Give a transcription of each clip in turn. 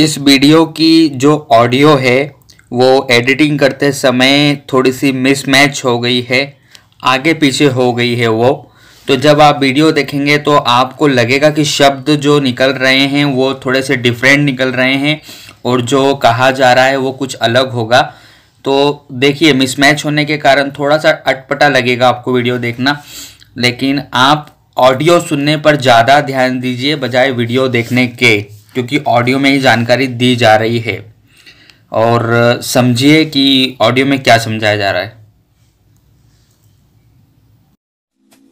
इस वीडियो की जो ऑडियो है वो एडिटिंग करते समय थोड़ी सी मिसमैच हो गई है आगे पीछे हो गई है वो तो जब आप वीडियो देखेंगे तो आपको लगेगा कि शब्द जो निकल रहे हैं वो थोड़े से डिफरेंट निकल रहे हैं और जो कहा जा रहा है वो कुछ अलग होगा तो देखिए मिसमैच होने के कारण थोड़ा सा अटपटा लगेगा आपको वीडियो देखना लेकिन आप ऑडियो सुनने पर ज़्यादा ध्यान दीजिए बजाय वीडियो देखने के क्योंकि ऑडियो में ही जानकारी दी जा रही है और समझिए कि ऑडियो में क्या समझाया जा रहा है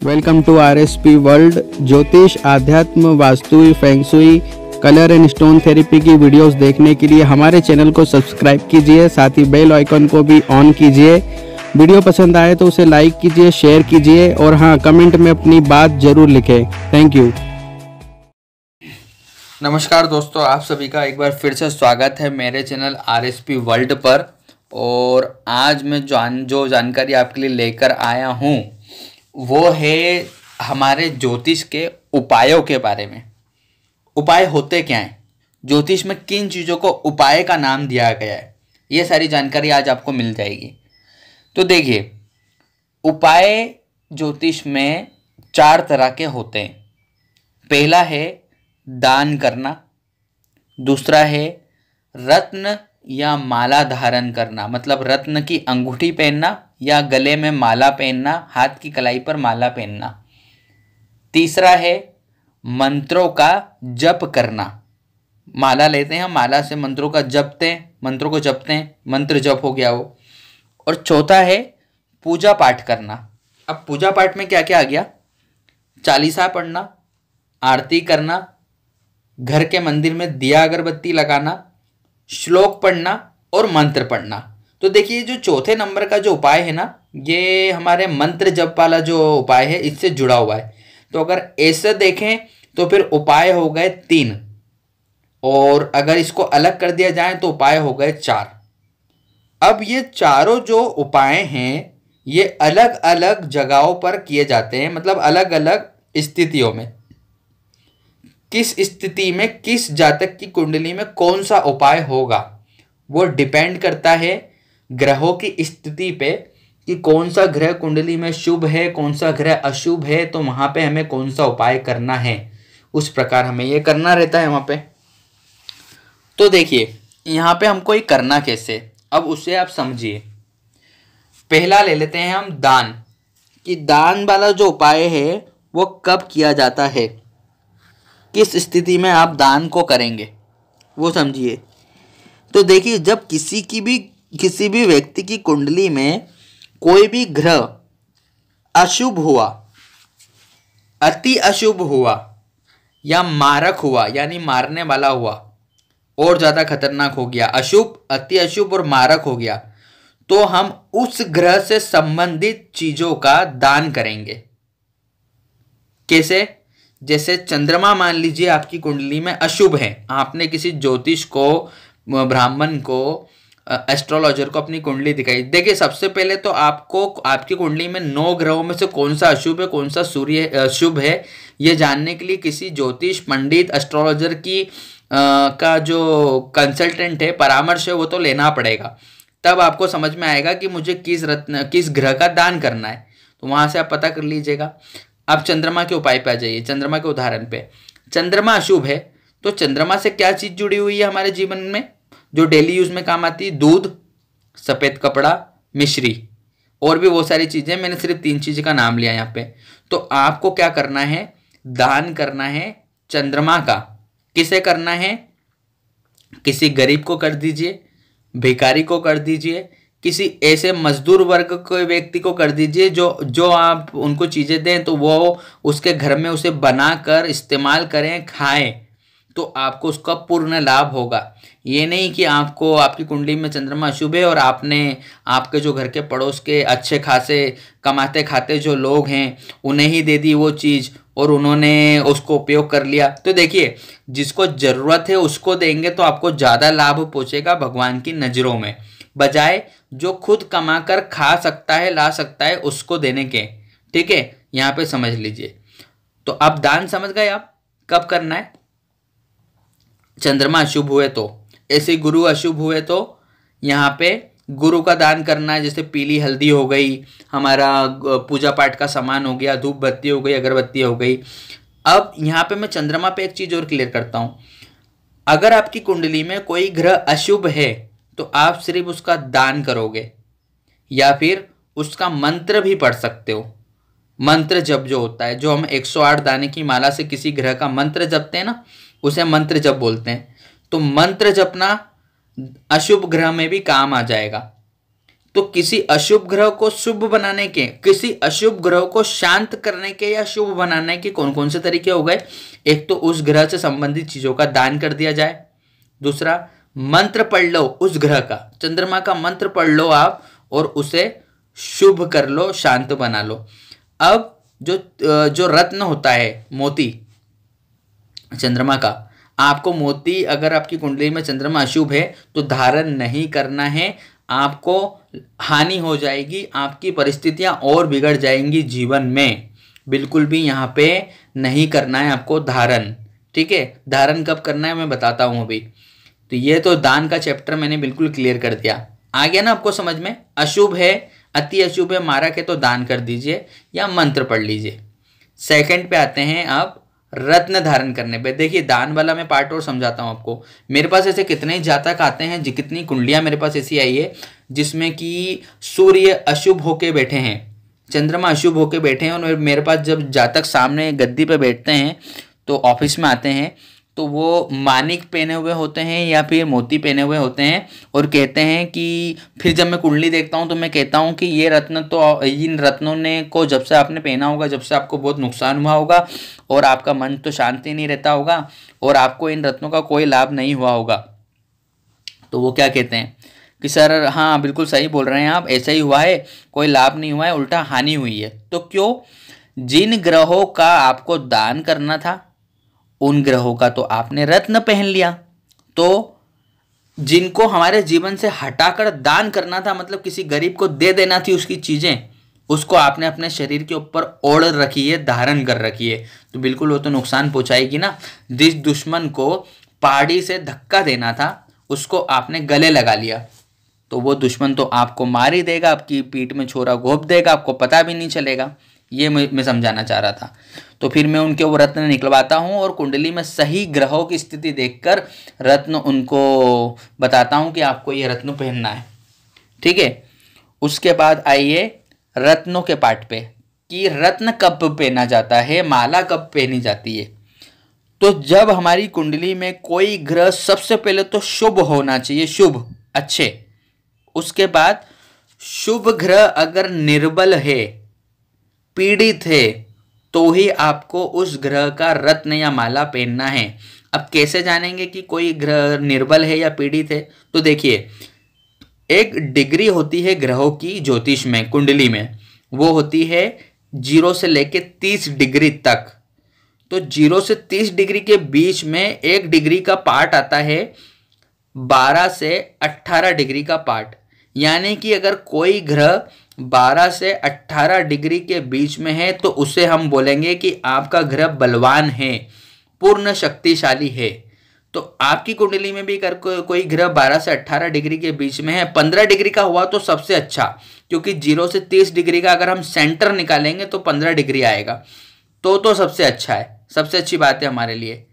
welcome to R S P world ज्योतिष आध्यात्म वास्तु feng shui colour and stone therapy की वीडियोस देखने के लिए हमारे चैनल को सब्सक्राइब कीजिए साथ ही बेल आइकन को भी ऑन कीजिए वीडियो पसंद आए तो उसे लाइक कीजिए शेयर कीजिए और हाँ कमेंट में अपनी बात ज़रूर लिखें थैंक यू नमस्कार दोस्तों आप सभी का एक बार फिर से स्वागत है मेरे channel R S P world पर और आज मैं जान जो जानकारी आपके लिए लेकर आया हूँ वो है हमारे ज्योतिष के उपायों के बारे में उपाय होते क्या हैं ज्योतिष में किन चीज़ों को उपाय का नाम दिया गया है ये सारी जानकारी आज आपको मिल जाएगी तो देखिए उपाय ज्योतिष में चार तरह के होते हैं पहला है दान करना दूसरा है रत्न या माला धारण करना मतलब रत्न की अंगूठी पहनना या गले में माला पहनना हाथ की कलाई पर माला पहनना तीसरा है मंत्रों का जप करना माला लेते हैं माला से मंत्रों का जपते हैं मंत्रों को जपते हैं मंत्र जप हो गया वो और चौथा है पूजा पाठ करना अब पूजा पाठ में क्या क्या आ गया चालीसा पढ़ना आरती करना घर के मंदिर में दिया अगरबत्ती लगाना श्लोक पढ़ना और मंत्र पढ़ना तो देखिए जो चौथे नंबर का जो उपाय है ना ये हमारे मंत्र जप वाला जो उपाय है इससे जुड़ा हुआ है तो अगर ऐसे देखें तो फिर उपाय हो गए तीन और अगर इसको अलग कर दिया जाए तो उपाय हो गए चार अब ये चारों जो उपाय हैं ये अलग अलग जगहों पर किए जाते हैं मतलब अलग अलग स्थितियों में किस स्थिति में किस जातक की कुंडली में कौन सा उपाय होगा वो डिपेंड करता है ग्रहों की स्थिति पे कि कौन सा ग्रह कुंडली में शुभ है कौन सा ग्रह अशुभ है तो वहाँ पे हमें कौन सा उपाय करना है उस प्रकार हमें ये करना रहता है वहाँ पे तो देखिए यहाँ पे हमको ये करना कैसे अब उसे आप समझिए पहला ले लेते हैं हम दान कि दान वाला जो उपाय है वो कब किया जाता है किस स्थिति में आप दान को करेंगे वो समझिए तो देखिए जब किसी की भी किसी भी व्यक्ति की कुंडली में कोई भी ग्रह अशुभ हुआ अति अशुभ हुआ या मारक हुआ यानी मारने वाला हुआ और ज़्यादा खतरनाक हो गया अशुभ अति अशुभ और मारक हो गया तो हम उस ग्रह से संबंधित चीज़ों का दान करेंगे कैसे जैसे चंद्रमा मान लीजिए आपकी कुंडली में अशुभ है आपने किसी ज्योतिष को ब्राह्मण को एस्ट्रोलॉजर को अपनी कुंडली दिखाई देखिए सबसे पहले तो आपको आपकी कुंडली में नौ ग्रहों में से कौन सा अशुभ है कौन सा सूर्य शुभ है ये जानने के लिए किसी ज्योतिष पंडित एस्ट्रोलॉजर की आ, का जो कंसल्टेंट है परामर्श है वो तो लेना पड़ेगा तब आपको समझ में आएगा कि मुझे किस रत्न किस ग्रह का दान करना है तो वहाँ से आप पता कर लीजिएगा अब चंद्रमा के उपाय पे आ जाइए चंद्रमा के उदाहरण पे चंद्रमा अशुभ है तो चंद्रमा से क्या चीज़ जुड़ी हुई है हमारे जीवन में जो डेली यूज में काम आती है दूध सफ़ेद कपड़ा मिश्री और भी बहुत सारी चीज़ें मैंने सिर्फ तीन चीज़ का नाम लिया यहाँ पे तो आपको क्या करना है दान करना है चंद्रमा का किसे करना है किसी गरीब को कर दीजिए भिकारी को कर दीजिए किसी ऐसे मजदूर वर्ग के व्यक्ति को कर दीजिए जो जो आप उनको चीज़ें दें तो वो उसके घर में उसे बना कर इस्तेमाल करें खाएं तो आपको उसका पूर्ण लाभ होगा ये नहीं कि आपको आपकी कुंडली में चंद्रमा अशुभ है और आपने आपके जो घर के पड़ोस के अच्छे खासे कमाते खाते जो लोग हैं उन्हें ही दे दी वो चीज़ और उन्होंने उसको उपयोग कर लिया तो देखिए जिसको ज़रूरत है उसको देंगे तो आपको ज़्यादा लाभ पहुँचेगा भगवान की नज़रों में बजाय जो खुद कमाकर खा सकता है ला सकता है उसको देने के ठीक है यहाँ पे समझ लीजिए तो अब दान समझ गए आप कब करना है चंद्रमा अशुभ हुए तो ऐसे गुरु अशुभ हुए तो यहाँ पे गुरु का दान करना है जैसे पीली हल्दी हो गई हमारा पूजा पाठ का सामान हो गया धूप बत्ती हो गई अगरबत्ती हो गई अब यहाँ पे मैं चंद्रमा पे एक चीज़ और क्लियर करता हूँ अगर आपकी कुंडली में कोई ग्रह अशुभ है तो आप सिर्फ उसका दान करोगे या फिर उसका मंत्र भी पढ़ सकते हो मंत्र जब जो होता है जो हम 108 दाने की माला से किसी ग्रह का मंत्र जपते हैं ना उसे मंत्र जब बोलते हैं तो मंत्र जपना अशुभ ग्रह में भी काम आ जाएगा तो किसी अशुभ ग्रह को शुभ बनाने के किसी अशुभ ग्रह को शांत करने के या शुभ बनाने के कौन कौन से तरीके हो गए एक तो उस ग्रह से संबंधित चीज़ों का दान कर दिया जाए दूसरा मंत्र पढ़ लो उस ग्रह का चंद्रमा का मंत्र पढ़ लो आप और उसे शुभ कर लो शांत बना लो अब जो जो रत्न होता है मोती चंद्रमा का आपको मोती अगर आपकी कुंडली में चंद्रमा अशुभ है तो धारण नहीं करना है आपको हानि हो जाएगी आपकी परिस्थितियां और बिगड़ जाएंगी जीवन में बिल्कुल भी यहाँ पे नहीं करना है आपको धारण ठीक है धारण कब करना है मैं बताता हूँ अभी तो ये तो दान का चैप्टर मैंने बिल्कुल क्लियर कर दिया आ गया ना आपको समझ में अशुभ है अति अशुभ है मारक है तो दान कर दीजिए या मंत्र पढ़ लीजिए सेकंड पे आते हैं आप रत्न धारण करने पे देखिए दान वाला मैं पार्ट और समझाता हूँ आपको मेरे पास ऐसे कितने जातक आते हैं कितनी कुंडलियाँ मेरे पास ऐसी आई है जिसमें कि सूर्य अशुभ होके बैठे हैं चंद्रमा अशुभ होके बैठे हैं और मेरे पास जब जातक सामने गद्दी पे बैठते हैं तो ऑफिस में आते हैं तो वो मानिक पहने हुए होते हैं या फिर मोती पहने हुए होते हैं और कहते हैं कि फिर जब मैं कुंडली देखता हूँ तो मैं कहता हूँ कि ये रत्न तो इन रत्नों ने को जब से आपने पहना होगा जब से आपको बहुत नुकसान हुआ होगा और आपका मन तो शांति नहीं रहता होगा और आपको इन रत्नों का कोई लाभ नहीं हुआ होगा तो वो क्या कहते हैं कि सर हाँ बिल्कुल सही बोल रहे हैं आप ऐसा ही हुआ है कोई लाभ नहीं हुआ है उल्टा हानि हुई है तो क्यों जिन ग्रहों का आपको दान करना था उन ग्रहों का तो आपने रत्न पहन लिया तो जिनको हमारे जीवन से हटाकर दान करना था मतलब किसी गरीब को दे देना थी उसकी चीज़ें उसको आपने अपने शरीर के ऊपर ओढ़ रखी है धारण कर रखी है तो बिल्कुल वो तो नुकसान पहुंचाएगी ना जिस दुश्मन को पहाड़ी से धक्का देना था उसको आपने गले लगा लिया तो वो दुश्मन तो आपको मार ही देगा आपकी पीठ में छोरा घोप देगा आपको पता भी नहीं चलेगा ये मैं समझाना चाह रहा था तो फिर मैं उनके वो रत्न निकलवाता हूँ और कुंडली में सही ग्रहों की स्थिति देखकर रत्न उनको बताता हूँ कि आपको ये रत्न पहनना है ठीक है उसके बाद आइए रत्नों के पार्ट पे कि रत्न कब पहना जाता है माला कब पहनी जाती है तो जब हमारी कुंडली में कोई ग्रह सबसे पहले तो शुभ होना चाहिए शुभ अच्छे उसके बाद शुभ ग्रह अगर निर्बल है पीड़ित है तो ही आपको उस ग्रह का रत्न या माला पहनना है अब कैसे जानेंगे कि कोई ग्रह निर्बल है या पीड़ित है तो देखिए एक डिग्री होती है ग्रहों की ज्योतिष में कुंडली में वो होती है जीरो से लेके तीस डिग्री तक तो जीरो से तीस डिग्री के बीच में एक डिग्री का पार्ट आता है बारह से अट्ठारह डिग्री का पार्ट यानी कि अगर कोई ग्रह 12 से 18 डिग्री के बीच में है तो उसे हम बोलेंगे कि आपका ग्रह बलवान है पूर्ण शक्तिशाली है तो आपकी कुंडली में भी कर को, कोई ग्रह 12 से 18 डिग्री के बीच में है 15 डिग्री का हुआ तो सबसे अच्छा क्योंकि जीरो से 30 डिग्री का अगर हम सेंटर निकालेंगे तो 15 डिग्री आएगा तो तो सबसे अच्छा है सबसे अच्छी बात है हमारे लिए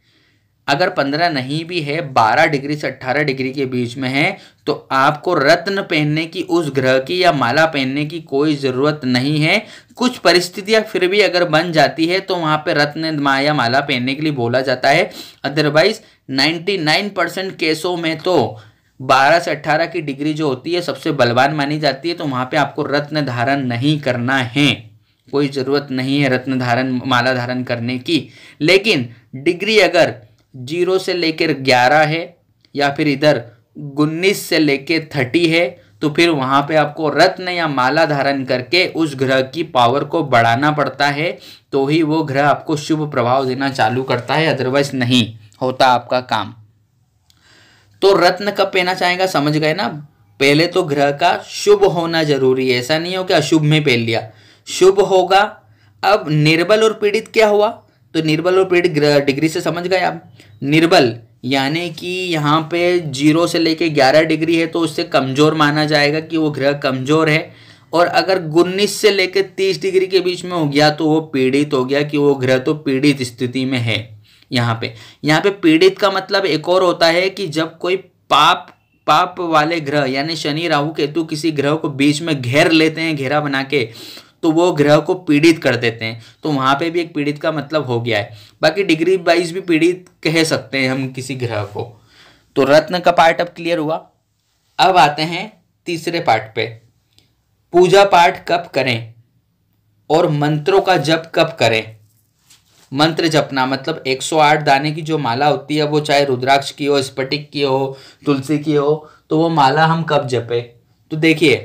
अगर पंद्रह नहीं भी है बारह डिग्री से अट्ठारह डिग्री के बीच में है तो आपको रत्न पहनने की उस ग्रह की या माला पहनने की कोई ज़रूरत नहीं है कुछ परिस्थितियां फिर भी अगर बन जाती है तो वहाँ पे रत्न मा या माला पहनने के लिए बोला जाता है अदरवाइज 99 परसेंट केसों में तो 12 से 18 की डिग्री जो होती है सबसे बलवान मानी जाती है तो वहाँ पर आपको रत्न धारण नहीं करना है कोई ज़रूरत नहीं है रत्न धारण माला धारण करने की लेकिन डिग्री अगर जीरो से लेकर ग्यारह है या फिर इधर उन्नीस से लेकर थर्टी है तो फिर वहाँ पे आपको रत्न या माला धारण करके उस ग्रह की पावर को बढ़ाना पड़ता है तो ही वो ग्रह आपको शुभ प्रभाव देना चालू करता है अदरवाइज नहीं होता आपका काम तो रत्न कब पहना चाहेगा समझ गए ना पहले तो ग्रह का शुभ होना जरूरी है ऐसा नहीं हो कि अशुभ में पहन लिया शुभ होगा अब निर्बल और पीड़ित क्या हुआ तो निर्बल और पीरियड डिग्री से समझ गए आप निर्बल यानी कि यहाँ पे जीरो से लेके ग्यारह डिग्री है तो उससे कमज़ोर माना जाएगा कि वो ग्रह कमज़ोर है और अगर उन्नीस से लेकर तीस डिग्री के बीच में हो गया तो वो पीड़ित हो गया कि वो ग्रह तो पीड़ित स्थिति में है यहाँ पे यहाँ पे पीड़ित का मतलब एक और होता है कि जब कोई पाप पाप वाले ग्रह यानी शनि राहु केतु किसी ग्रह को बीच में घेर लेते हैं घेरा बना के तो वो ग्रह को पीड़ित कर देते हैं तो वहाँ पे भी एक पीड़ित का मतलब हो गया है बाकी डिग्री वाइज भी पीड़ित कह सकते हैं हम किसी ग्रह को तो रत्न का पार्ट अब क्लियर हुआ अब आते हैं तीसरे पार्ट पे पूजा पाठ कब करें और मंत्रों का जप कब करें मंत्र जपना मतलब 108 दाने की जो माला होती है वो चाहे रुद्राक्ष की हो स्फटिक की हो तुलसी की हो तो वो माला हम कब जपे तो देखिए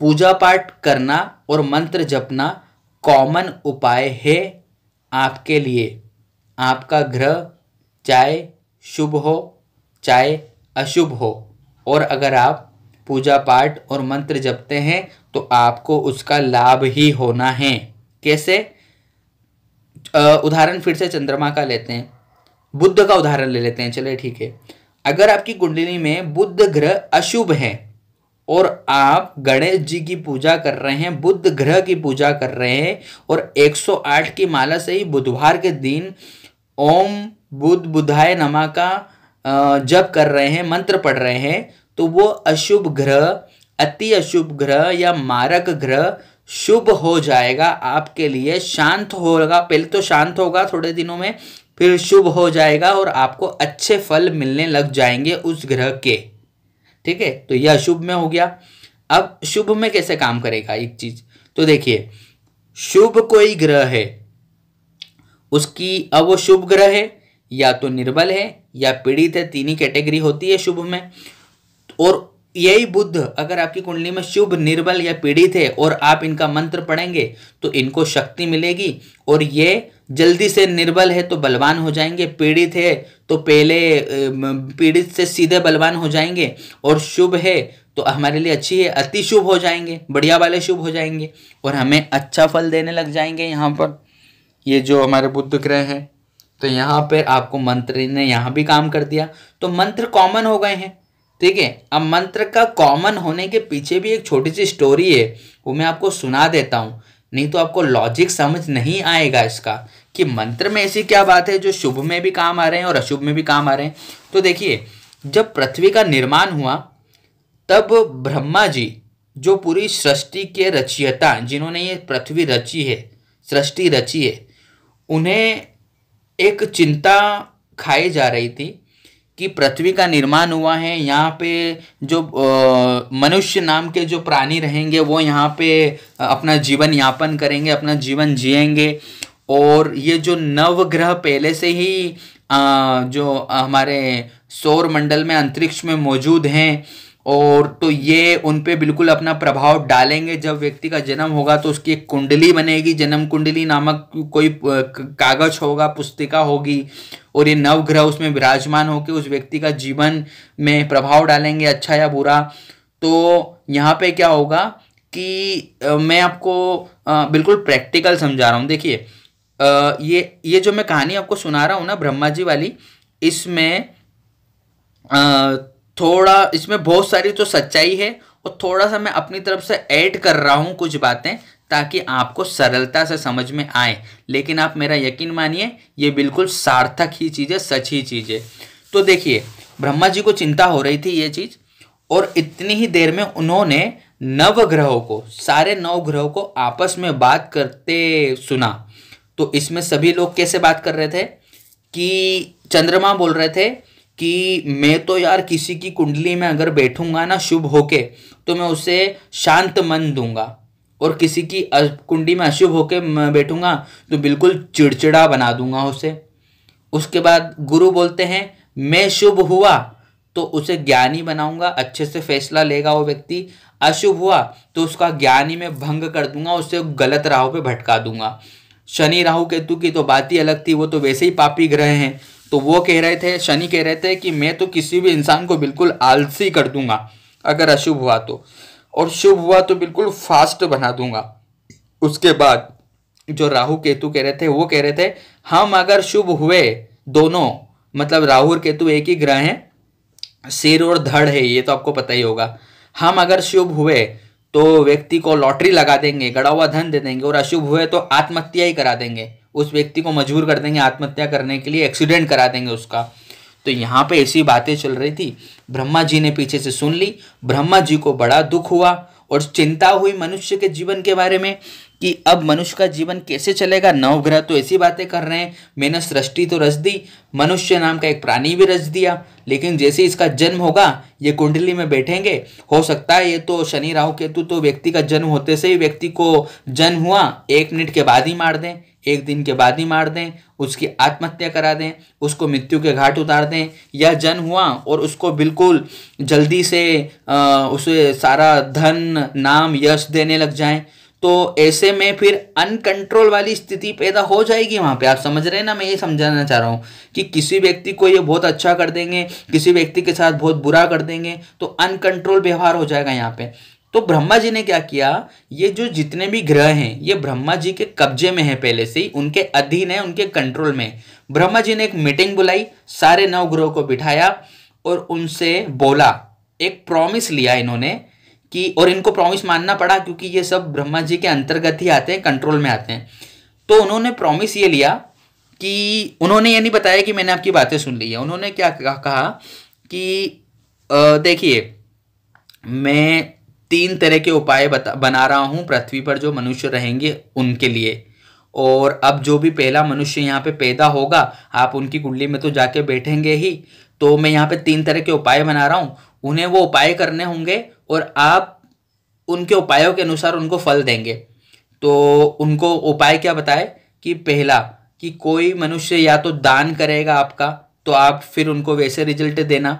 पूजा पाठ करना और मंत्र जपना कॉमन उपाय है आपके लिए आपका ग्रह चाहे शुभ हो चाहे अशुभ हो और अगर आप पूजा पाठ और मंत्र जपते हैं तो आपको उसका लाभ ही होना है कैसे उदाहरण फिर से चंद्रमा का लेते हैं बुद्ध का उदाहरण ले लेते हैं चले ठीक है अगर आपकी कुंडली में बुद्ध ग्रह अशुभ है और आप गणेश जी की पूजा कर रहे हैं बुद्ध ग्रह की पूजा कर रहे हैं और 108 की माला से ही बुधवार के दिन ओम बुद्ध बुधाय नमा का जप कर रहे हैं मंत्र पढ़ रहे हैं तो वो अशुभ ग्रह अति अशुभ ग्रह या मारक ग्रह शुभ हो जाएगा आपके लिए शांत होगा पहले तो शांत होगा थोड़े दिनों में फिर शुभ हो जाएगा और आपको अच्छे फल मिलने लग जाएंगे उस ग्रह के ठीक है तो यह अशुभ में हो गया अब शुभ में कैसे काम करेगा एक चीज तो देखिए शुभ कोई ग्रह है उसकी अब वो शुभ ग्रह है या तो निर्बल है या पीड़ित है तीन ही कैटेगरी होती है शुभ में और यही बुद्ध अगर आपकी कुंडली में शुभ निर्बल या पीड़ित है और आप इनका मंत्र पढ़ेंगे तो इनको शक्ति मिलेगी और ये जल्दी से निर्बल है तो बलवान हो जाएंगे पीड़ित है तो पहले पीड़ित से सीधे बलवान हो जाएंगे और शुभ है तो हमारे लिए अच्छी है अति शुभ हो जाएंगे बढ़िया वाले शुभ हो जाएंगे और हमें अच्छा फल देने लग जाएंगे यहाँ पर ये जो हमारे बुद्ध ग्रह हैं तो यहाँ पर आपको मंत्र ने यहाँ भी काम कर दिया तो मंत्र कॉमन हो गए हैं ठीक है अब मंत्र का कॉमन होने के पीछे भी एक छोटी सी स्टोरी है वो मैं आपको सुना देता हूँ नहीं तो आपको लॉजिक समझ नहीं आएगा इसका कि मंत्र में ऐसी क्या बात है जो शुभ में भी काम आ रहे हैं और अशुभ में भी काम आ रहे हैं तो देखिए जब पृथ्वी का निर्माण हुआ तब ब्रह्मा जी जो पूरी सृष्टि के रचियता जिन्होंने ये पृथ्वी रची है सृष्टि रची है उन्हें एक चिंता खाई जा रही थी कि पृथ्वी का निर्माण हुआ है यहाँ पे जो मनुष्य नाम के जो प्राणी रहेंगे वो यहाँ पे अपना जीवन यापन करेंगे अपना जीवन जिएंगे और ये जो नवग्रह पहले से ही आ, जो हमारे सौर मंडल में अंतरिक्ष में मौजूद हैं और तो ये उन पर बिल्कुल अपना प्रभाव डालेंगे जब व्यक्ति का जन्म होगा तो उसकी एक कुंडली बनेगी जन्म कुंडली नामक कोई कागज होगा पुस्तिका होगी और ये नवग्रह उसमें विराजमान होकर उस व्यक्ति का जीवन में प्रभाव डालेंगे अच्छा या बुरा तो यहाँ पे क्या होगा कि मैं आपको बिल्कुल प्रैक्टिकल समझा रहा हूँ देखिए ये ये जो मैं कहानी आपको सुना रहा हूँ ना ब्रह्मा जी वाली इसमें थोड़ा इसमें बहुत सारी तो सच्चाई है और थोड़ा सा मैं अपनी तरफ से ऐड कर रहा हूँ कुछ बातें ताकि आपको सरलता से समझ में आए लेकिन आप मेरा यकीन मानिए ये बिल्कुल सार्थक ही चीज़ है सच ही चीज़ है तो देखिए ब्रह्मा जी को चिंता हो रही थी ये चीज़ और इतनी ही देर में उन्होंने नव ग्रहों को सारे नवग्रहों ग्रहों को आपस में बात करते सुना तो इसमें सभी लोग कैसे बात कर रहे थे कि चंद्रमा बोल रहे थे कि मैं तो यार किसी की कुंडली में अगर बैठूंगा ना शुभ होके तो मैं उसे शांत मन दूंगा और किसी की कुंडली में अशुभ होके बैठूंगा तो बिल्कुल चिड़चिड़ा बना दूंगा उसे उसके बाद गुरु बोलते हैं मैं शुभ हुआ तो उसे ज्ञानी बनाऊंगा अच्छे से फैसला लेगा वो व्यक्ति अशुभ हुआ तो उसका ज्ञानी में भंग कर दूंगा उसे गलत राहों पे भटका दूंगा शनि राहु केतु की तो बात ही अलग थी वो तो वैसे ही पापी ग्रह हैं तो वो कह रहे थे शनि कह रहे थे कि मैं तो किसी भी इंसान को बिल्कुल आलसी कर दूंगा अगर अशुभ हुआ तो और शुभ हुआ तो बिल्कुल फास्ट बना दूंगा उसके बाद जो राहु केतु कह रहे थे वो कह रहे थे हम अगर शुभ हुए दोनों मतलब राहु और केतु एक ही ग्रह हैं सिर और धड़ है ये तो आपको पता ही होगा हम अगर शुभ हुए तो व्यक्ति को लॉटरी लगा देंगे गड़ा हुआ धन दे देंगे और अशुभ हुए तो आत्महत्या ही करा देंगे उस व्यक्ति को मजबूर कर देंगे आत्महत्या करने के लिए एक्सीडेंट करा देंगे उसका तो यहाँ पे ऐसी बातें चल रही थी ब्रह्मा जी ने पीछे से सुन ली ब्रह्मा जी को बड़ा दुख हुआ और चिंता हुई मनुष्य के जीवन के बारे में कि अब मनुष्य का जीवन कैसे चलेगा नवग्रह तो ऐसी बातें कर रहे हैं मैंने सृष्टि तो रच दी मनुष्य नाम का एक प्राणी भी रच दिया लेकिन जैसे इसका जन्म होगा ये कुंडली में बैठेंगे हो सकता है ये तो शनि राहु केतु तो व्यक्ति का जन्म होते से ही व्यक्ति को जन्म हुआ एक मिनट के बाद ही मार दें एक दिन के बाद ही मार दें उसकी आत्महत्या करा दें उसको मृत्यु के घाट उतार दें या जन्म हुआ और उसको बिल्कुल जल्दी से आ, उसे सारा धन नाम यश देने लग जाएं तो ऐसे में फिर अनकंट्रोल वाली स्थिति पैदा हो जाएगी वहाँ पे आप समझ रहे हैं ना मैं ये समझाना चाह रहा हूँ कि किसी व्यक्ति को ये बहुत अच्छा कर देंगे किसी व्यक्ति के साथ बहुत बुरा कर देंगे तो अनकंट्रोल व्यवहार हो जाएगा यहाँ पे तो ब्रह्मा जी ने क्या किया ये जो जितने भी ग्रह हैं ये ब्रह्मा जी के कब्जे में है पहले से ही उनके अधीन है उनके कंट्रोल में ब्रह्मा जी ने एक मीटिंग बुलाई सारे नौ ग्रहों को बिठाया और उनसे बोला एक प्रॉमिस लिया इन्होंने कि और इनको प्रॉमिस मानना पड़ा क्योंकि ये सब ब्रह्मा जी के अंतर्गत ही आते हैं कंट्रोल में आते हैं तो उन्होंने प्रॉमिस ये लिया कि उन्होंने ये नहीं बताया कि मैंने आपकी बातें सुन ली है उन्होंने क्या कहा कि देखिए मैं तीन तरह के उपाय बना रहा हूँ पृथ्वी पर जो मनुष्य रहेंगे उनके लिए और अब जो भी पहला मनुष्य यहाँ पे पैदा होगा आप उनकी कुंडली में तो जाके बैठेंगे ही तो मैं यहाँ पे तीन तरह के उपाय बना रहा हूँ उन्हें वो उपाय करने होंगे और आप उनके उपायों के अनुसार उनको फल देंगे तो उनको उपाय क्या बताए कि पहला कि कोई मनुष्य या तो दान करेगा आपका तो आप फिर उनको वैसे रिजल्ट देना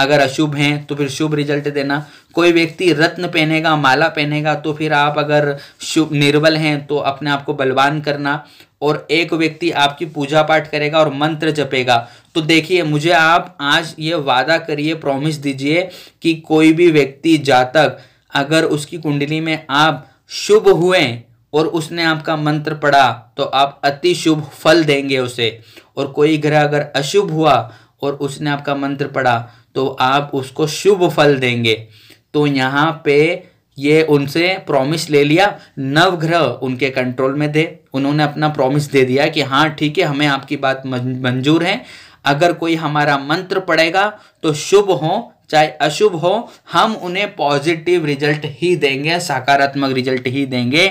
अगर अशुभ हैं तो फिर शुभ रिजल्ट देना कोई व्यक्ति रत्न पहनेगा माला पहनेगा तो फिर आप अगर शुभ निर्बल हैं तो अपने आप को बलवान करना और एक व्यक्ति आपकी पूजा पाठ करेगा और मंत्र जपेगा तो देखिए मुझे आप आज ये वादा करिए प्रॉमिस दीजिए कि कोई भी व्यक्ति जातक अगर उसकी कुंडली में आप शुभ हुए और उसने आपका मंत्र पढ़ा तो आप अति शुभ फल देंगे उसे और कोई ग्रह अगर अशुभ हुआ और उसने आपका मंत्र पढ़ा तो आप उसको शुभ फल देंगे तो यहाँ पे ये उनसे प्रॉमिस ले लिया नवग्रह उनके कंट्रोल में थे उन्होंने अपना प्रॉमिस दे दिया कि हाँ ठीक है हमें आपकी बात मंजूर है अगर कोई हमारा मंत्र पढ़ेगा तो शुभ हो चाहे अशुभ हो हम उन्हें पॉजिटिव रिजल्ट ही देंगे सकारात्मक रिजल्ट ही देंगे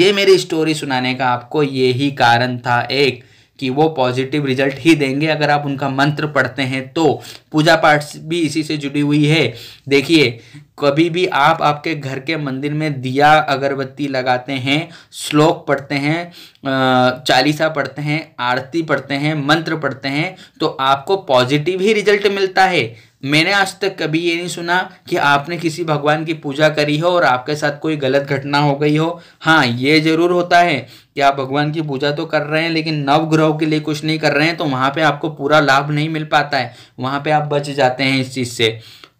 ये मेरी स्टोरी सुनाने का आपको यही कारण था एक कि वो पॉजिटिव रिजल्ट ही देंगे अगर आप उनका मंत्र पढ़ते हैं तो पूजा पाठ भी इसी से जुड़ी हुई है देखिए कभी भी आप आपके घर के मंदिर में दिया अगरबत्ती लगाते हैं श्लोक पढ़ते हैं चालीसा पढ़ते हैं आरती पढ़ते हैं मंत्र पढ़ते हैं तो आपको पॉजिटिव ही रिजल्ट मिलता है मैंने आज तक कभी ये नहीं सुना कि आपने किसी भगवान की पूजा करी हो और आपके साथ कोई गलत घटना हो गई हो हाँ ये जरूर होता है कि आप भगवान की पूजा तो कर रहे हैं लेकिन नवग्रहों के लिए कुछ नहीं कर रहे हैं तो वहाँ पे आपको पूरा लाभ नहीं मिल पाता है वहाँ पे आप बच जाते हैं इस चीज़ से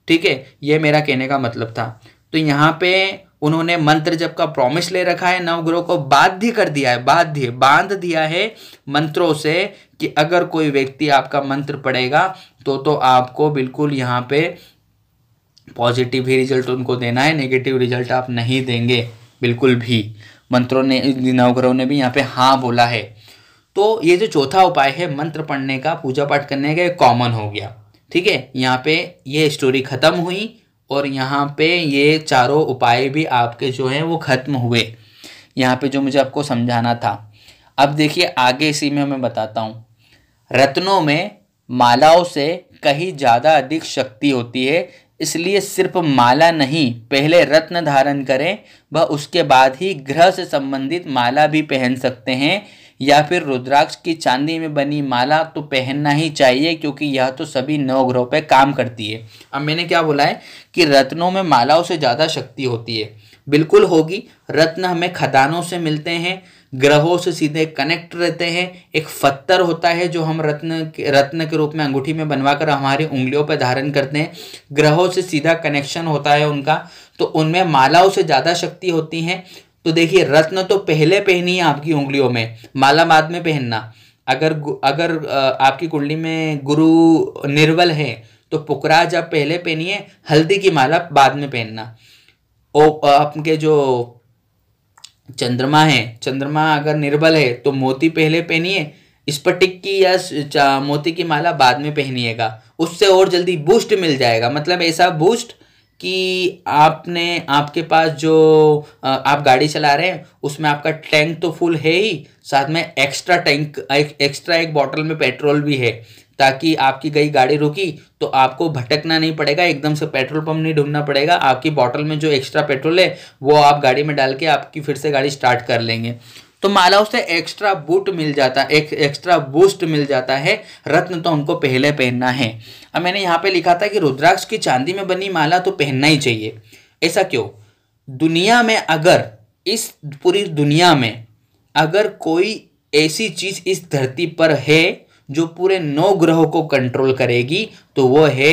ठीक है ये मेरा कहने का मतलब था तो यहाँ पे उन्होंने मंत्र जब का प्रॉमिस ले रखा है नवग्रह को बाध्य कर दिया है बाध्य बांध दिया है मंत्रों से कि अगर कोई व्यक्ति आपका मंत्र पढ़ेगा तो तो आपको बिल्कुल यहाँ पे पॉजिटिव ही रिजल्ट उनको देना है नेगेटिव रिजल्ट आप नहीं देंगे बिल्कुल भी मंत्रों ने नवग्रहों ने भी यहाँ पे हाँ बोला है तो ये जो चौथा उपाय है मंत्र पढ़ने का पूजा पाठ करने का कॉमन हो गया ठीक है यहाँ पे ये स्टोरी ख़त्म हुई और यहाँ पे ये चारों उपाय भी आपके जो हैं वो ख़त्म हुए यहाँ पे जो मुझे आपको समझाना था अब देखिए आगे इसी में मैं बताता हूँ रत्नों में मालाओं से कहीं ज़्यादा अधिक शक्ति होती है इसलिए सिर्फ माला नहीं पहले रत्न धारण करें व उसके बाद ही ग्रह से संबंधित माला भी पहन सकते हैं या फिर रुद्राक्ष की चांदी में बनी माला तो पहनना ही चाहिए क्योंकि यह तो सभी नौ ग्रहों पर काम करती है अब मैंने क्या बोला है कि रत्नों में मालाओं से ज़्यादा शक्ति होती है बिल्कुल होगी रत्न हमें खदानों से मिलते हैं ग्रहों से सीधे कनेक्ट रहते हैं एक फत्तर होता है जो हम रत्न रत्न के रूप में अंगूठी में बनवाकर हमारी उंगलियों पर धारण करते हैं ग्रहों से सीधा कनेक्शन होता है उनका तो उनमें मालाओं से ज़्यादा शक्ति होती है तो देखिए रत्न तो पहले पहनी है आपकी उंगलियों में माला बाद में पहनना अगर अगर आपकी कुंडली में गुरु निर्बल है तो पुकराज आप पहले पहनिए हल्दी की माला बाद में पहनना ओ आपके जो चंद्रमा है चंद्रमा अगर निर्बल है तो मोती पहले पहनिए स्पटिक की या मोती की माला बाद में पहनिएगा उससे और जल्दी बूस्ट मिल जाएगा मतलब ऐसा बूस्ट कि आपने आपके पास जो आप गाड़ी चला रहे हैं उसमें आपका टैंक तो फुल है ही साथ में एक्स्ट्रा टैंक एक, एक्स्ट्रा एक बॉटल में पेट्रोल भी है ताकि आपकी गई गाड़ी रुकी तो आपको भटकना नहीं पड़ेगा एकदम से पेट्रोल पंप नहीं ढूंढना पड़ेगा आपकी बॉटल में जो एक्स्ट्रा पेट्रोल है वो आप गाड़ी में डाल के आपकी फिर से गाड़ी स्टार्ट कर लेंगे तो मालाओं से एक्स्ट्रा बूट मिल जाता है एक एक्स्ट्रा बूस्ट मिल जाता है रत्न तो हमको पहले पहनना है अब मैंने यहाँ पे लिखा था कि रुद्राक्ष की चांदी में बनी माला तो पहनना ही चाहिए ऐसा क्यों दुनिया में अगर इस पूरी दुनिया में अगर कोई ऐसी चीज़ इस धरती पर है जो पूरे नौ ग्रहों को कंट्रोल करेगी तो वो है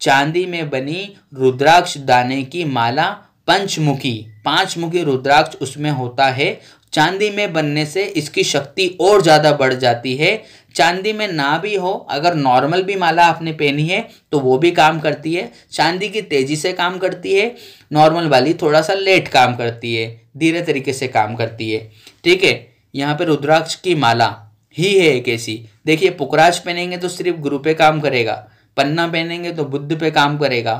चांदी में बनी रुद्राक्ष दाने की माला पंचमुखी पांचमुखी रुद्राक्ष उसमें होता है चांदी में बनने से इसकी शक्ति और ज़्यादा बढ़ जाती है चांदी में ना भी हो अगर नॉर्मल भी माला आपने पहनी है तो वो भी काम करती है चांदी की तेज़ी से काम करती है नॉर्मल वाली थोड़ा सा लेट काम करती है धीरे तरीके से काम करती है ठीक है यहाँ पे रुद्राक्ष की माला ही है एक ऐसी देखिए पुकराज पहनेंगे तो सिर्फ गुरु पे काम करेगा पन्ना पहनेंगे तो बुद्ध पे काम करेगा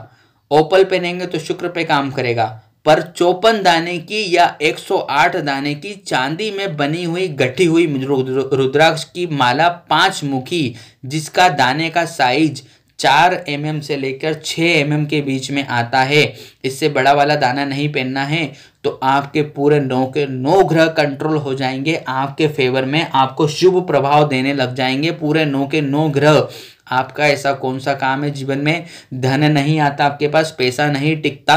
ओपल पहनेंगे तो शुक्र पे काम करेगा पर चौपन दाने की या 108 दाने की चांदी में बनी हुई गठी हुई रुद्राक्ष की माला पांच मुखी जिसका दाने का साइज चार एम mm से लेकर छः एम mm के बीच में आता है इससे बड़ा वाला दाना नहीं पहनना है तो आपके पूरे नौ के नौ ग्रह कंट्रोल हो जाएंगे आपके फेवर में आपको शुभ प्रभाव देने लग जाएंगे पूरे नौ के नौ ग्रह आपका ऐसा कौन सा काम है जीवन में धन नहीं आता आपके पास पैसा नहीं टिकता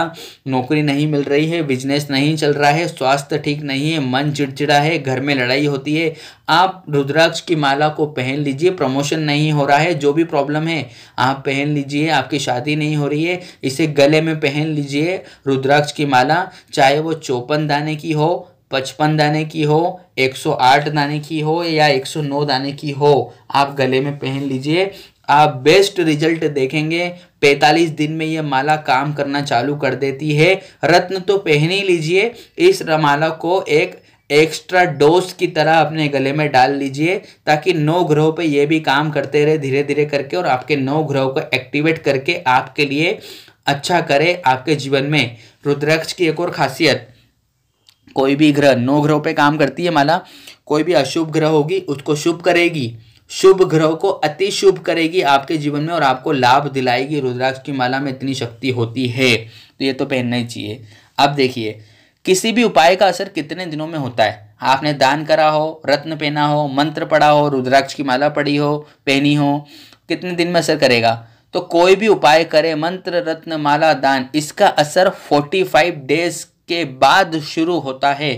नौकरी नहीं मिल रही है बिजनेस नहीं चल रहा है स्वास्थ्य ठीक नहीं है मन चिड़चिड़ा है घर में लड़ाई होती है आप रुद्राक्ष की माला को पहन लीजिए प्रमोशन नहीं हो रहा है जो भी प्रॉब्लम है आप पहन लीजिए आपकी शादी नहीं हो रही है इसे गले में पहन लीजिए रुद्राक्ष की माला चाहे वो चौपन दाने की हो पचपन दाने की हो 108 दाने की हो या 109 दाने की हो आप गले में पहन लीजिए आप बेस्ट रिजल्ट देखेंगे 45 दिन में यह माला काम करना चालू कर देती है रत्न तो पहन ही लीजिए इस माला को एक एक्स्ट्रा डोज की तरह अपने गले में डाल लीजिए ताकि नौ ग्रहों पे ये भी काम करते रहे धीरे धीरे करके और आपके नौ ग्रहों को एक्टिवेट करके आपके लिए अच्छा करे आपके जीवन में रुद्राक्ष की एक और खासियत कोई भी ग्रह नौ ग्रहों पे काम करती है माला कोई भी अशुभ ग्रह होगी उसको शुभ करेगी शुभ ग्रह को अति शुभ करेगी आपके जीवन में और आपको लाभ दिलाएगी रुद्राक्ष की माला में इतनी शक्ति होती है तो ये तो पहनना ही चाहिए अब देखिए किसी भी उपाय का असर कितने दिनों में होता है आपने दान करा हो रत्न पहना हो मंत्र पढ़ा हो रुद्राक्ष की माला पड़ी हो पहनी हो कितने दिन में असर करेगा तो कोई भी उपाय करे मंत्र रत्न माला दान इसका असर 45 डेज के बाद शुरू होता है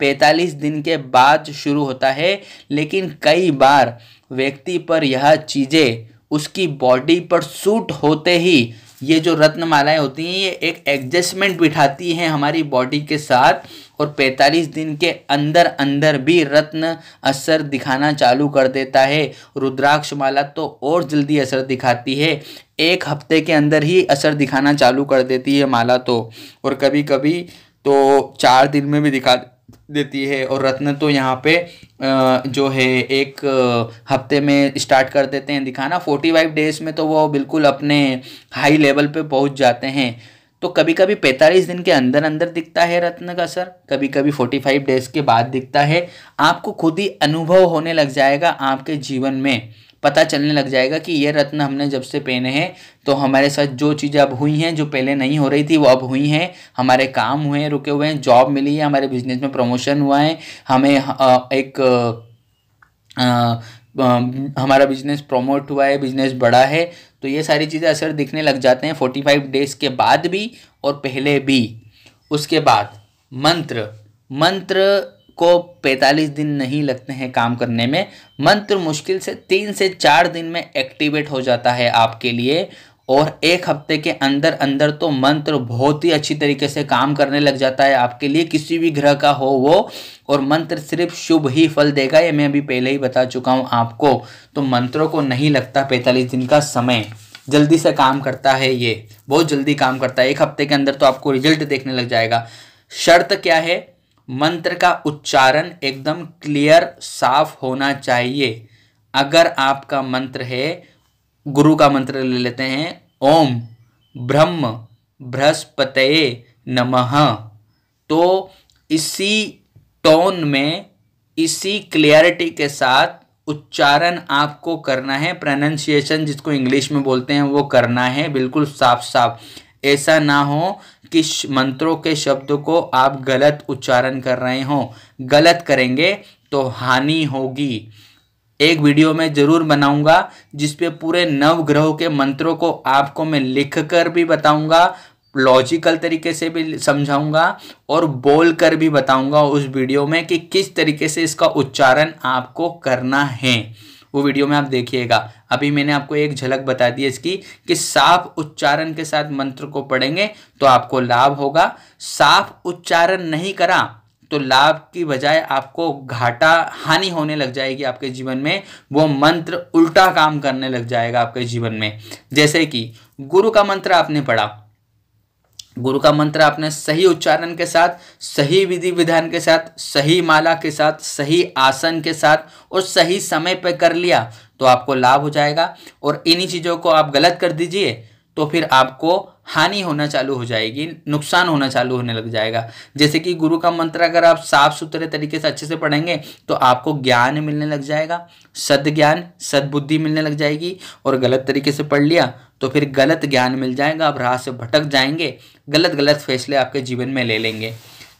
पैंतालीस दिन के बाद शुरू होता है लेकिन कई बार व्यक्ति पर यह चीज़ें उसकी बॉडी पर सूट होते ही ये जो रत्नमालाएं होती हैं ये एक एडजस्टमेंट बिठाती हैं हमारी बॉडी के साथ और 45 दिन के अंदर अंदर भी रत्न असर दिखाना चालू कर देता है रुद्राक्ष माला तो और जल्दी असर दिखाती है एक हफ्ते के अंदर ही असर दिखाना चालू कर देती है माला तो और कभी कभी तो चार दिन में भी दिखा देती है और रत्न तो यहाँ पे जो है एक हफ्ते में स्टार्ट कर देते हैं दिखाना फोर्टी फाइव डेज़ में तो वो बिल्कुल अपने हाई लेवल पे पहुँच जाते हैं तो कभी कभी पैंतालीस दिन के अंदर अंदर दिखता है रत्न का सर कभी कभी फोर्टी फाइव डेज़ के बाद दिखता है आपको खुद ही अनुभव होने लग जाएगा आपके जीवन में पता चलने लग जाएगा कि ये रत्न हमने जब से पहने हैं तो हमारे साथ जो चीज़ें अब हुई हैं जो पहले नहीं हो रही थी वो अब हुई हैं हमारे काम हुए हैं रुके हुए हैं जॉब मिली है हमारे बिजनेस में प्रमोशन हुआ है हमें एक हमारा बिजनेस प्रमोट हुआ है बिजनेस बढ़ा है तो ये सारी चीज़ें असर दिखने लग जाते हैं फोर्टी फाइव डेज के बाद भी और पहले भी उसके बाद मंत्र मंत्र को 45 दिन नहीं लगते हैं काम करने में मंत्र मुश्किल से तीन से चार दिन में एक्टिवेट हो जाता है आपके लिए और एक हफ्ते के अंदर अंदर तो मंत्र बहुत ही अच्छी तरीके से काम करने लग जाता है आपके लिए किसी भी ग्रह का हो वो और मंत्र सिर्फ शुभ ही फल देगा ये मैं अभी पहले ही बता चुका हूँ आपको तो मंत्रों को नहीं लगता पैंतालीस दिन का समय जल्दी से काम करता है ये बहुत जल्दी काम करता है एक हफ्ते के अंदर तो आपको रिजल्ट देखने लग जाएगा शर्त क्या है मंत्र का उच्चारण एकदम क्लियर साफ होना चाहिए अगर आपका मंत्र है गुरु का मंत्र ले लेते हैं ओम ब्रह्म बृहस्पतये नमः तो इसी टोन में इसी क्लियरिटी के साथ उच्चारण आपको करना है प्रोनाउंसिएशन जिसको इंग्लिश में बोलते हैं वो करना है बिल्कुल साफ साफ ऐसा ना हो किस मंत्रों के शब्दों को आप गलत उच्चारण कर रहे हो गलत करेंगे तो हानि होगी एक वीडियो मैं ज़रूर बनाऊंगा जिसपे पूरे नव ग्रहों के मंत्रों को आपको मैं लिख कर भी बताऊंगा लॉजिकल तरीके से भी समझाऊंगा और बोल कर भी बताऊंगा उस वीडियो में कि किस तरीके से इसका उच्चारण आपको करना है वो वीडियो में आप देखिएगा अभी मैंने आपको एक झलक बता दी इसकी कि साफ उच्चारण के साथ मंत्र को पढ़ेंगे तो आपको लाभ होगा साफ उच्चारण नहीं करा तो लाभ की बजाय आपको घाटा हानि होने लग जाएगी आपके जीवन में वो मंत्र उल्टा काम करने लग जाएगा आपके जीवन में जैसे कि गुरु का मंत्र आपने पढ़ा गुरु का मंत्र आपने सही उच्चारण के साथ सही विधि विधान के साथ सही माला के साथ सही आसन के साथ और सही समय पर कर लिया तो आपको लाभ हो जाएगा और इन्हीं चीज़ों को आप गलत कर दीजिए तो फिर आपको हानि होना चालू हो जाएगी नुकसान होना चालू होने लग जाएगा जैसे कि गुरु का मंत्र अगर आप साफ सुथरे तरीके से अच्छे से पढ़ेंगे तो आपको ज्ञान मिलने लग जाएगा सद ज्ञान सद्बुद्धि मिलने लग जाएगी और गलत तरीके से पढ़ लिया तो फिर गलत ज्ञान मिल जाएगा आप राह से भटक जाएंगे गलत गलत फैसले आपके जीवन में ले लेंगे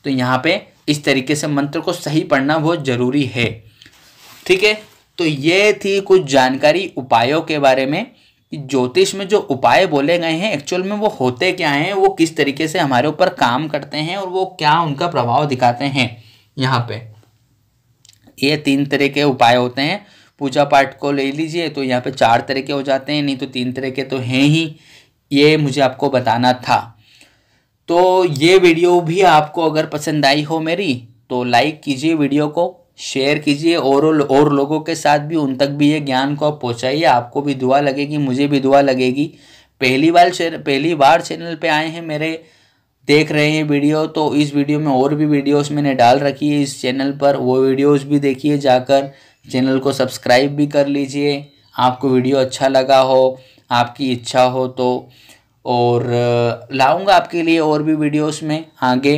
तो यहाँ पर इस तरीके से मंत्र को सही पढ़ना बहुत ज़रूरी है ठीक है तो ये थी कुछ जानकारी उपायों के बारे में ज्योतिष में जो उपाय बोले गए हैं एक्चुअल में वो होते क्या हैं वो किस तरीके से हमारे ऊपर काम करते हैं और वो क्या उनका प्रभाव दिखाते हैं यहाँ पे ये तीन तरह के उपाय होते हैं पूजा पाठ को ले लीजिए तो यहाँ पे चार तरह के हो जाते हैं नहीं तो तीन तरह के तो हैं ही ये मुझे आपको बताना था तो ये वीडियो भी आपको अगर पसंद आई हो मेरी तो लाइक कीजिए वीडियो को शेयर कीजिए और और लोगों के साथ भी उन तक भी ये ज्ञान को आप पहुँचाइए आपको भी दुआ लगेगी मुझे भी दुआ लगेगी पहली बार पहली बार चैनल पे आए हैं मेरे देख रहे हैं वीडियो तो इस वीडियो में और भी वीडियोस मैंने डाल रखी है इस चैनल पर वो वीडियोस भी देखिए जाकर चैनल को सब्सक्राइब भी कर लीजिए आपको वीडियो अच्छा लगा हो आपकी इच्छा हो तो और लाऊँगा आपके लिए और भी वीडियोज़ में आगे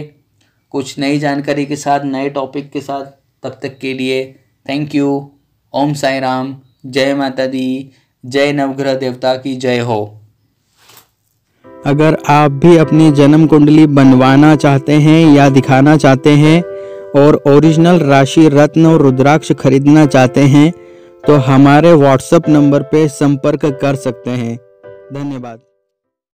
कुछ नई जानकारी के साथ नए टॉपिक के साथ तब तक के लिए थैंक यू ओम साई राम जय माता दी जय नवग्रह देवता की जय हो अगर आप भी अपनी जन्म कुंडली बनवाना चाहते हैं या दिखाना चाहते हैं और ओरिजिनल राशि रत्न और रुद्राक्ष खरीदना चाहते हैं तो हमारे व्हाट्सएप नंबर पर संपर्क कर सकते हैं धन्यवाद